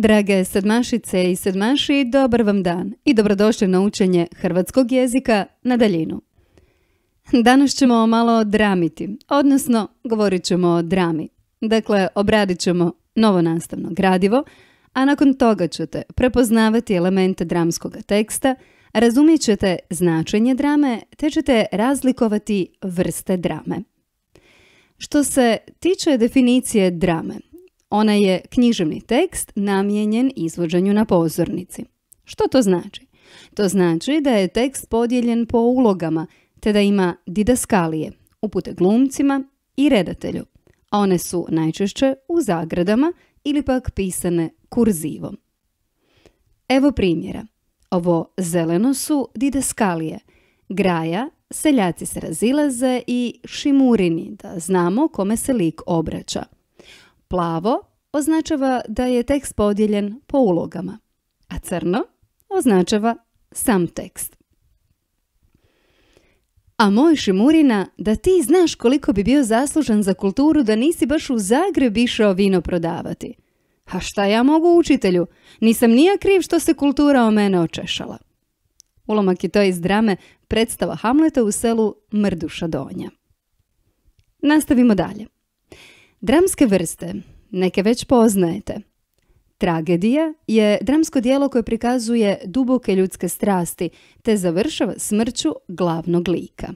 Drage sedmašice i sedmaši, dobar vam dan i dobrodošli na učenje hrvatskog jezika na daljinu. Danas ćemo malo dramiti, odnosno govorit ćemo o drami. Dakle, obradit ćemo novo nastavno gradivo, a nakon toga ćete prepoznavati elemente dramskog teksta, razumijet ćete značenje drame, te ćete razlikovati vrste drame. Što se tiče definicije drame, ona je književni tekst namijenjen izvođenju na pozornici. Što to znači? To znači da je tekst podijeljen po ulogama, te da ima didaskalije, upute glumcima i redatelju, a one su najčešće u zagradama ili pak pisane kurzivom. Evo primjera. Ovo zeleno su didaskalije, graja, seljaci se razilaze i šimurini, da znamo kome se lik obraća. Plavo označava da je tekst podijeljen po ulogama, a crno označava sam tekst. A moj Šimurina, da ti znaš koliko bi bio zaslužan za kulturu da nisi baš u Zagreb išao vino prodavati. A šta ja mogu učitelju? Nisam nija kriv što se kultura o mene očešala. Ulomak je to iz drame predstava Hamleta u selu Mrduša Donja. Nastavimo dalje. Dramske vrste, neke već poznajete. Tragedija je dramsko dijelo koje prikazuje duboke ljudske strasti te završava smrću glavnog lika.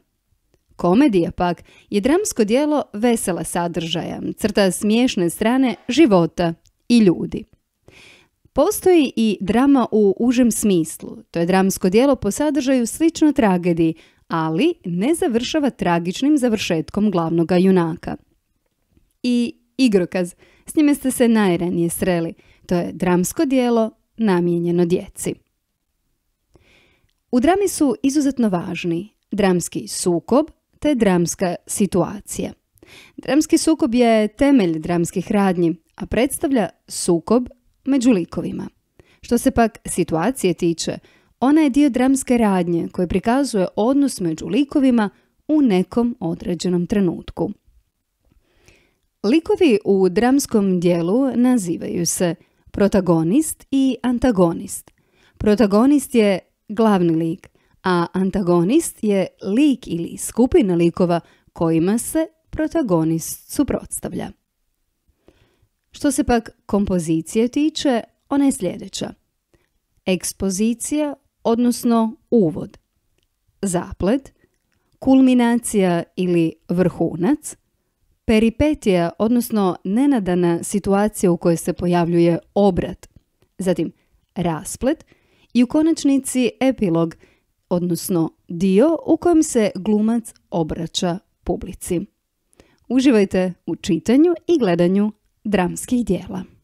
Komedija pak je dramsko dijelo vesela sadržaja, crta smiješne strane života i ljudi. Postoji i drama u užem smislu, to je dramsko dijelo po sadržaju slično tragediji, ali ne završava tragičnim završetkom glavnog junaka – i Igrokaz. S njime ste se najranije sreli. To je dramsko dijelo namijenjeno djeci. U drami su izuzetno važni dramski sukob te dramska situacija. Dramski sukob je temelj dramskih radnji, a predstavlja sukob među likovima. Što se pak situacije tiče, ona je dio dramske radnje koje prikazuje odnos među likovima u nekom određenom trenutku. Likovi u dramskom dijelu nazivaju se protagonist i antagonist. Protagonist je glavni lik, a antagonist je lik ili skupina likova kojima se protagonist suprotstavlja. Što se pak kompozicije tiče, ona je sljedeća. Ekspozicija, odnosno uvod. Zaplet, kulminacija ili vrhunac, peripetija, odnosno nenadana situacija u kojoj se pojavljuje obrat, zatim rasplet i u konačnici epilog, odnosno dio u kojem se glumac obraća publici. Uživajte u čitanju i gledanju dramskih dijela.